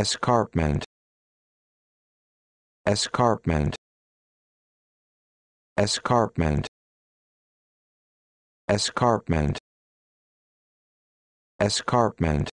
escarpment escarpment escarpment escarpment escarpment